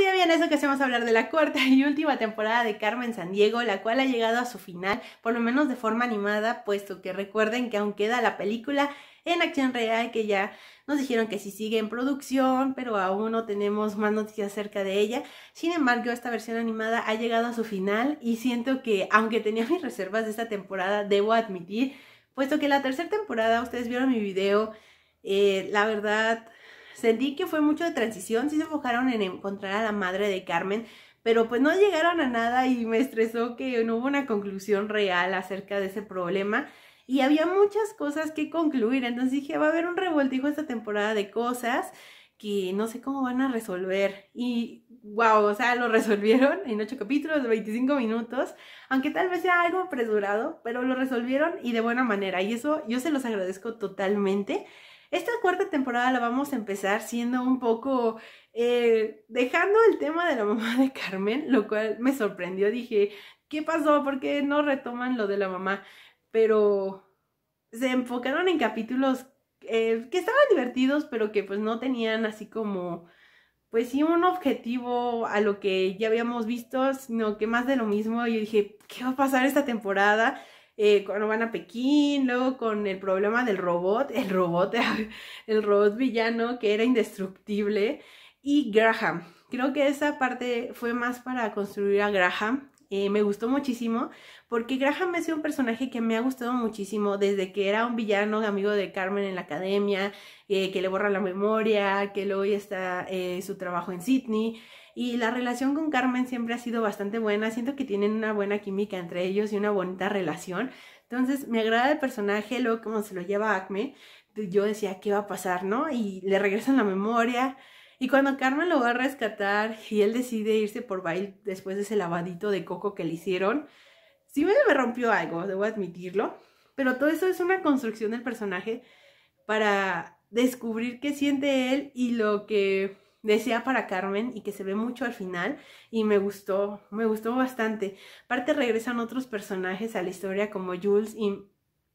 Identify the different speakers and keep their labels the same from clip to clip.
Speaker 1: Ya bien eso que hacemos hablar de la cuarta y última temporada de Carmen San Diego la cual ha llegado a su final, por lo menos de forma animada, puesto que recuerden que aún queda la película en acción real que ya nos dijeron que sí sigue en producción, pero aún no tenemos más noticias acerca de ella. Sin embargo, esta versión animada ha llegado a su final y siento que, aunque tenía mis reservas de esta temporada, debo admitir, puesto que la tercera temporada, ustedes vieron mi video, eh, la verdad Sentí que fue mucho de transición, sí se enfocaron en encontrar a la madre de Carmen, pero pues no llegaron a nada y me estresó que no hubo una conclusión real acerca de ese problema y había muchas cosas que concluir, entonces dije, va a haber un revoltijo esta temporada de cosas que no sé cómo van a resolver. Y wow, o sea, lo resolvieron en ocho capítulos de 25 minutos, aunque tal vez sea algo apresurado, pero lo resolvieron y de buena manera. Y eso yo se los agradezco totalmente. Esta cuarta temporada la vamos a empezar siendo un poco eh, dejando el tema de la mamá de Carmen, lo cual me sorprendió. Dije, ¿qué pasó? ¿Por qué no retoman lo de la mamá? Pero se enfocaron en capítulos eh, que estaban divertidos, pero que pues no tenían así como, pues sí, un objetivo a lo que ya habíamos visto, sino que más de lo mismo. Y dije, ¿qué va a pasar esta temporada? Eh, cuando van a Pekín, luego con el problema del robot, el robot, el robot villano que era indestructible, y Graham. Creo que esa parte fue más para construir a Graham. Eh, me gustó muchísimo porque Graham es un personaje que me ha gustado muchísimo desde que era un villano amigo de Carmen en la academia, eh, que le borra la memoria, que luego ya está eh, su trabajo en Sydney. Y la relación con Carmen siempre ha sido bastante buena. Siento que tienen una buena química entre ellos y una bonita relación. Entonces me agrada el personaje, luego como se lo lleva Acme, yo decía, ¿qué va a pasar, no? Y le regresan la memoria. Y cuando Carmen lo va a rescatar y él decide irse por baile después de ese lavadito de coco que le hicieron, sí me, rompió algo, debo admitirlo, pero todo eso es una construcción del personaje para descubrir qué siente él y lo que desea para Carmen y que se ve mucho al final y me gustó, me gustó bastante. Aparte regresan otros personajes a la historia como Jules y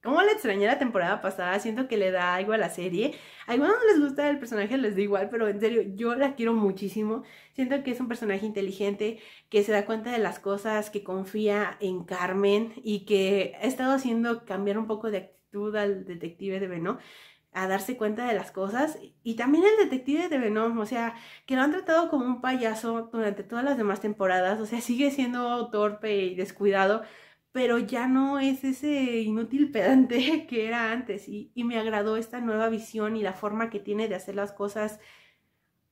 Speaker 1: como le extrañé la temporada pasada, siento que le da algo a la serie. A algunos no les gusta el personaje, les da igual, pero en serio, yo la quiero muchísimo. Siento que es un personaje inteligente, que se da cuenta de las cosas, que confía en Carmen y que ha estado haciendo cambiar un poco de actitud al detective de Venom a darse cuenta de las cosas. Y también el detective de Venom, o sea, que lo han tratado como un payaso durante todas las demás temporadas, o sea, sigue siendo torpe y descuidado, pero ya no es ese inútil pedante que era antes y, me agradó esta nueva visión y la forma que tiene de hacer las cosas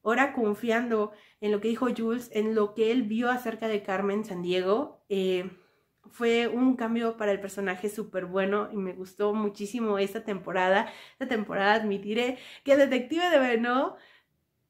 Speaker 1: ahora confiando en lo que dijo Jules, en lo que él vio acerca de Carmen San Diego, eh, fue un cambio para el personaje súper bueno y me gustó muchísimo esta temporada. Esta temporada admitiré que el Detective de Beno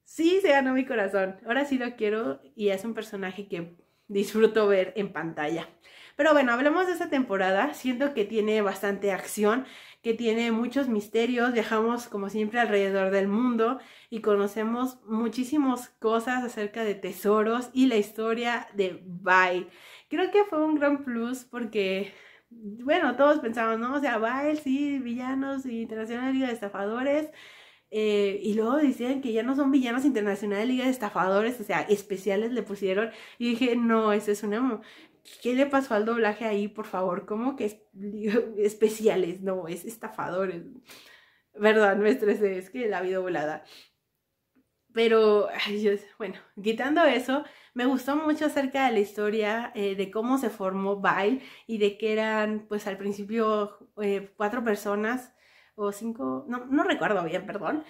Speaker 1: sí se ganó mi corazón. Ahora sí lo quiero y es un personaje que disfruto ver en pantalla. Pero bueno, hablemos de esta temporada. Siento que tiene bastante acción, que tiene muchos misterios. Viajamos como siempre alrededor del mundo y conocemos muchísimas cosas acerca de tesoros y la historia de Bai. Creo que fue un gran plus porque bueno, todos pensamos, ¿no? O sea, bail sí, villanos y Internacional Liga de Estafadores. Eh, y luego decían que ya no son villanos Internacional Liga de Estafadores, o sea, especiales le pusieron. Y dije, no, ese es un ¿qué le pasó al doblaje ahí, por favor? ¿Cómo que es, especiales? No, es estafador. Verdad, me estresé, es que la vida volada. Pero, bueno, quitando eso, me gustó mucho acerca de la historia eh, de cómo se formó Bile y de que eran, pues al principio, eh, cuatro personas o cinco, no, recuerdo bien, perdón,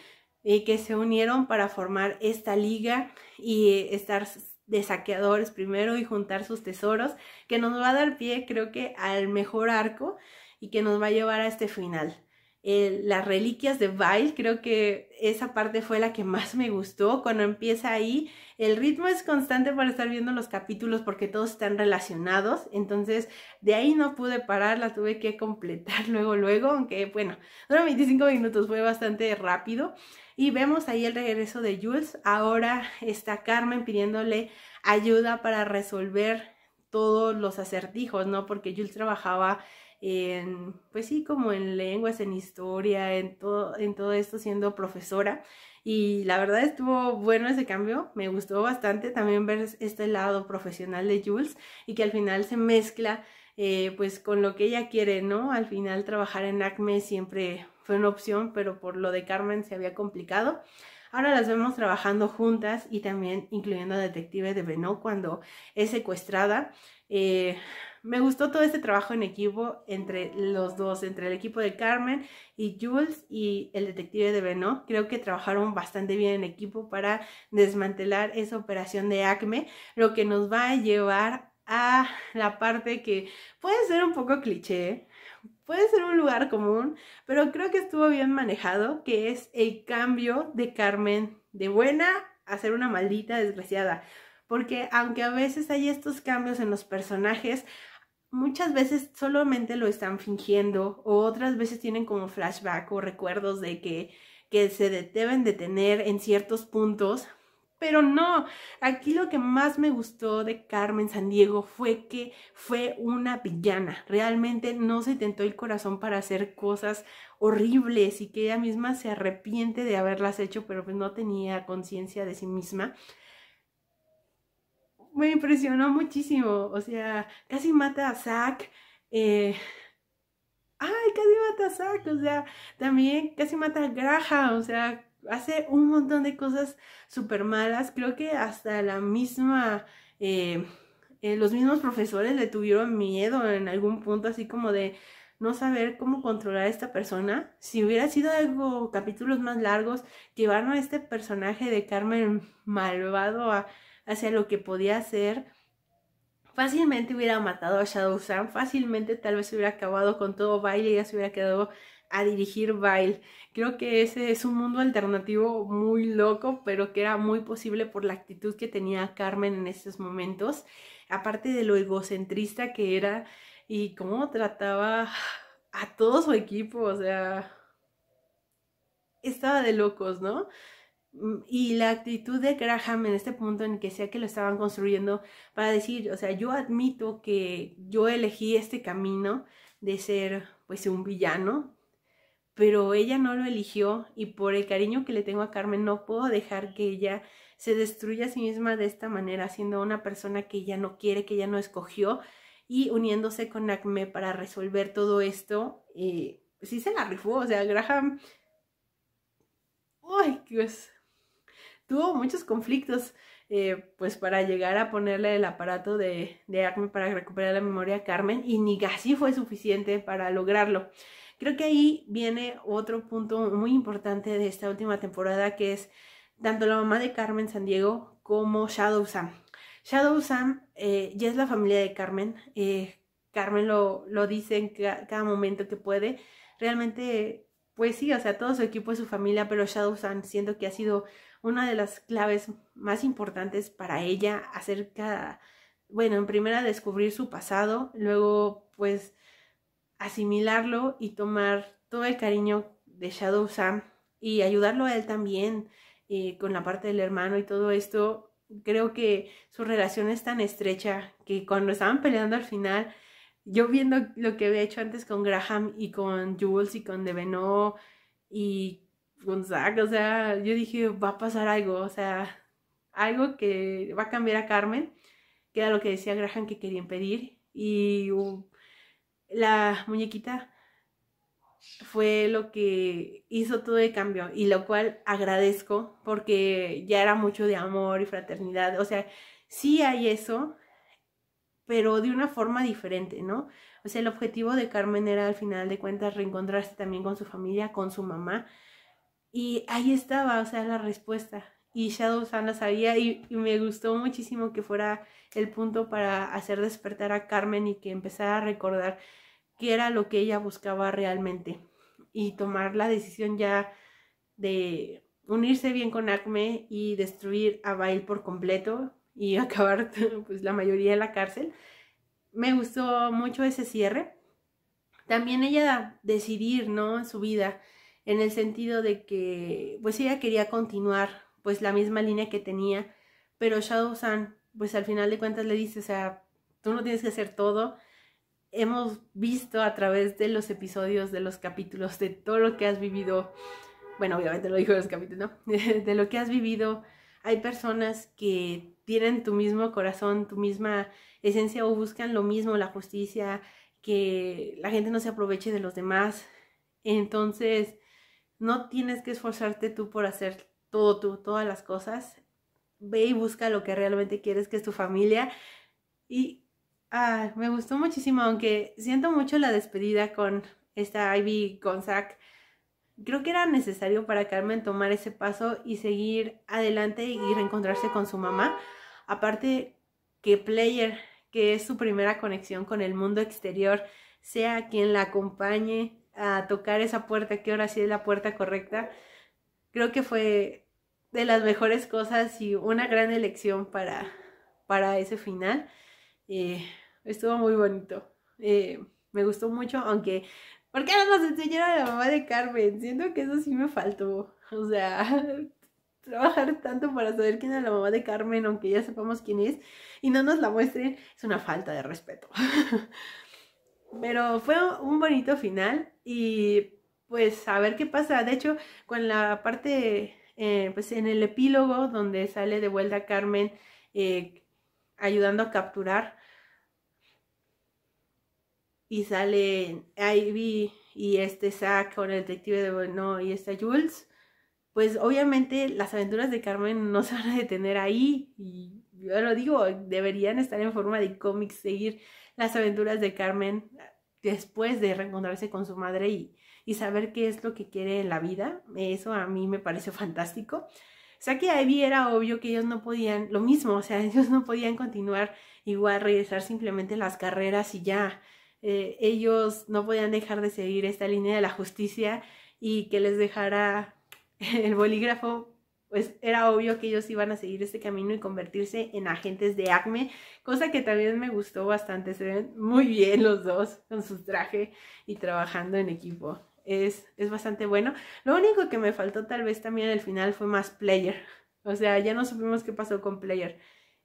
Speaker 1: eh, que se unieron para formar esta liga y estar de saqueadores primero y juntar sus tesoros, que nos va a dar pie, creo que, al mejor arco y que nos va a llevar a este final. las reliquias de Bail, creo que esa parte fue la que más me gustó. Cuando empieza ahí, el ritmo es constante para estar viendo los capítulos porque todos están relacionados. Entonces, de ahí no pude parar, la tuve que completar luego, luego, aunque bueno, dura 25 minutos, fue bastante rápido. Y vemos ahí el regreso de Jules. Ahora está Carmen pidiéndole ayuda para resolver todos los acertijos, ¿no? Porque Jules trabajaba en, pues sí, como en lenguas, en historia, en todo, en todo esto siendo profesora. Y la verdad estuvo bueno ese cambio, me gustó bastante también ver este lado profesional de Jules y que al final se mezcla eh, pues con lo que ella quiere, ¿no? Al final trabajar en ACME siempre fue una opción, pero por lo de Carmen se había complicado. Ahora las vemos trabajando juntas y también incluyendo a Detective de Beno cuando es secuestrada. Eh, me gustó todo este trabajo en equipo entre los dos, entre el equipo de Carmen y Jules y el detective de Beno. Creo que trabajaron bastante bien en equipo para desmantelar esa operación de Acme, lo que nos va a llevar a la parte que puede ser un poco cliché, puede ser un lugar común, pero creo que estuvo bien manejado, que es el cambio de Carmen de buena a ser una maldita desgraciada. Porque aunque a veces hay estos cambios en los personajes, muchas veces solamente lo están fingiendo o otras veces tienen como flashback o recuerdos de que, que se de, deben detener en ciertos puntos pero no. Aquí lo que más me gustó de Carmen San Diego fue que fue una villana. Realmente no se tentó el corazón para hacer cosas horribles y que ella misma se arrepiente de haberlas hecho, pero pues no tenía conciencia de sí misma me impresionó muchísimo. O sea, casi mata a Zack. Eh, ay, casi mata a Zack. O sea, también casi mata a Graja. O sea, hace un montón de cosas súper malas. Creo que hasta la misma... Eh, eh, los mismos profesores le tuvieron miedo en algún punto, así como de no saber cómo controlar a esta persona. Si hubiera sido algo, capítulos más largos, llevaron a este personaje de Carmen malvado hacia lo que podía hacer, fácilmente hubiera matado a Shadow Sam, fácilmente tal vez hubiera acabado con todo baile y ya se hubiera quedado a dirigir baile Creo que ese es un mundo alternativo muy loco, pero que era muy posible por la actitud que tenía Carmen en esos momentos, aparte de lo egocentrista que era y cómo trataba a todo su equipo, o sea, estaba de locos, ¿no? Mm, y la actitud de Graham en este punto en que sea que lo estaban construyendo para decir, o sea, yo admito que yo elegí este camino de ser pues un villano, pero ella no lo eligió y por el cariño que le tengo a Carmen no puedo dejar que ella se destruya a sí misma de esta manera, siendo una persona que ella no quiere, que ella no escogió y uniéndose con Acme para resolver todo esto. Eh, sí se la rifó, o sea, Graham... ¡Ay, Dios! Tuvo muchos conflictos. Eh, pues para llegar a ponerle el aparato de, de Acme para recuperar la memoria a Carmen y ni casi fue suficiente para lograrlo. Creo que ahí viene otro punto muy importante de esta última temporada que es tanto la mamá de Carmen San Diego como Shadow Sam. Shadow Sam eh, ya es la familia de Carmen. Eh, Carmen lo, lo, dice en cada momento que puede. Realmente, pues sí, o sea, todo su equipo es su familia, pero Shadow Sam siento que ha sido una de las claves más importantes para ella acerca, bueno, en primera descubrir su pasado, luego pues asimilarlo y tomar todo el cariño de Shadow Sam y ayudarlo a él también eh, con la parte del hermano y todo esto. Creo que su relación es tan estrecha que cuando estaban peleando al final, yo viendo lo que había hecho antes con Graham y con Jules y con Deveno y con Zack, o sea, yo dije, va a pasar algo, o sea, algo que va a cambiar a Carmen, que era lo que decía Graham que querían pedir y uh, la muñequita fue lo que hizo todo el cambio y lo cual agradezco porque ya era mucho de amor y fraternidad. O sea, sí hay eso, pero de una forma diferente, ¿no? O sea, el objetivo de Carmen era al final de cuentas reencontrarse también con su familia, con su mamá. Y ahí estaba, o sea, la respuesta y Shadow Sun sabía y, me gustó muchísimo que fuera el punto para hacer despertar a Carmen y que empezara a recordar qué era lo que ella buscaba realmente y tomar la decisión ya de unirse bien con Acme y destruir a Bail por completo y acabar pues la mayoría de la cárcel. Me gustó mucho ese cierre. También ella decidir, ¿no? Su vida, en el sentido de que pues ella quería continuar pues la misma línea que tenía, pero Shadow San, pues al final de cuentas le dice, o sea, tú no tienes que hacer todo. Hemos visto a través de los episodios, de los capítulos, de todo lo que has vivido, bueno, obviamente lo dijo en los capítulos, ¿no? de lo que has vivido, hay personas que tienen tu mismo corazón, tu misma esencia o buscan lo mismo, la justicia, que la gente no se aproveche de los demás. Entonces, no tienes que esforzarte tú por hacer todo tú, todas las cosas. Ve y busca lo que realmente quieres, que es tu familia. Y ah, me gustó muchísimo, aunque siento mucho la despedida con esta Ivy con Gonzac. Creo que era necesario para Carmen tomar ese paso y seguir adelante y reencontrarse con su mamá. Aparte que Player, que es su primera conexión con el mundo exterior, sea quien la acompañe a tocar esa puerta, que ahora sí es la puerta correcta creo que fue de las mejores cosas y una gran elección para, para ese final. Eh, estuvo muy bonito. Eh, me gustó mucho, aunque... ¿Por qué no nos enseñaron a la mamá de Carmen? Siento que eso sí me faltó. O sea, trabajar tanto para saber quién es la mamá de Carmen, aunque ya sepamos quién es, y no nos la muestren, es una falta de respeto. Pero fue un bonito final y pues a ver qué pasa. De hecho, con la parte, eh, pues en el epílogo donde sale de vuelta Carmen eh, ayudando a capturar y sale Ivy y este Zack con el detective de Bueno y esta Jules, pues obviamente las aventuras de Carmen no se van a detener ahí y yo lo digo, deberían estar en forma de cómics, seguir las aventuras de Carmen después de reencontrarse con su madre y, y saber qué es lo que quiere en la vida. Eso a mí me pareció fantástico. O sea que ahí era obvio que ellos no podían, lo mismo, o sea, ellos no podían continuar igual, regresar simplemente las carreras y ya. Eh, ellos no podían dejar de seguir esta línea de la justicia y que les dejara el bolígrafo, pues era obvio que ellos iban a seguir este camino y convertirse en agentes de ACME, cosa que también me gustó bastante. Se ven muy bien los dos con su traje y trabajando en equipo es, es bastante bueno. Lo único que me faltó tal vez también al final fue más player. O sea, ya no supimos qué pasó con player.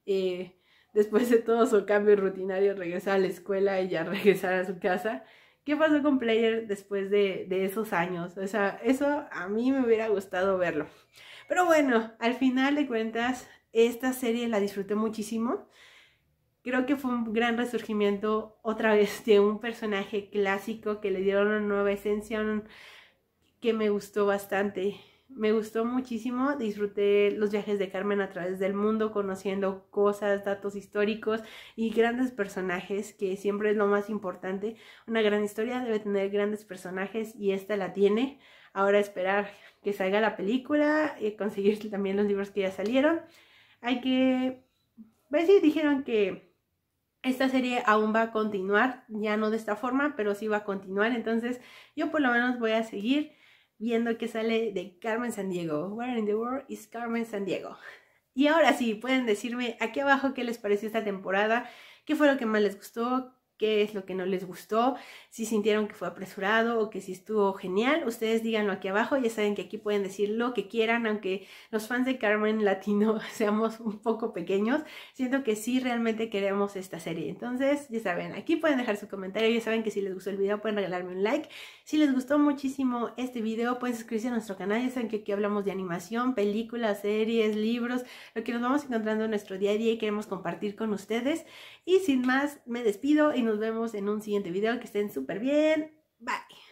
Speaker 1: Eh, después de todo su cambio rutinario, regresar a la escuela y ya regresar a su casa. ¿Qué pasó con Player después de, de, esos años? O sea, eso a mí me hubiera gustado verlo. Pero bueno, al final de cuentas, esta serie la disfruté muchísimo. Creo que fue un gran resurgimiento otra vez de un personaje clásico que le dieron una nueva esencia que me gustó bastante. Me gustó muchísimo, disfruté los viajes de Carmen a través del mundo, conociendo cosas, datos históricos y grandes personajes, que siempre es lo más importante. Una gran historia debe tener grandes personajes y esta la tiene. Ahora esperar que salga la película y eh, conseguir también los libros que ya salieron. Hay que... ver pues si dijeron que esta serie aún va a continuar, ya no de esta forma, pero sí va a continuar. Entonces yo por lo menos voy a seguir viendo qué sale de Carmen San Diego. Where in the world is Carmen San Diego? Y ahora sí, pueden decirme aquí abajo qué les pareció esta temporada, qué fue lo que más les gustó, qué es lo que no les gustó, si sintieron que fue apresurado o que si estuvo genial. Ustedes díganlo aquí abajo, ya saben que aquí pueden decir lo que quieran, aunque los fans de Carmen Latino seamos un poco pequeños, siento que sí realmente queremos esta serie. Entonces, ya saben, aquí pueden dejar su comentario, ya saben que si les gustó el video pueden regalarme un like. Si les gustó muchísimo este video, pueden suscribirse a nuestro canal, ya saben que aquí hablamos de animación, películas, series, libros, lo que nos vamos encontrando en nuestro día a día y queremos compartir con ustedes. Y sin más, me despido y nos nos vemos en un siguiente video. Que estén súper bien. Bye.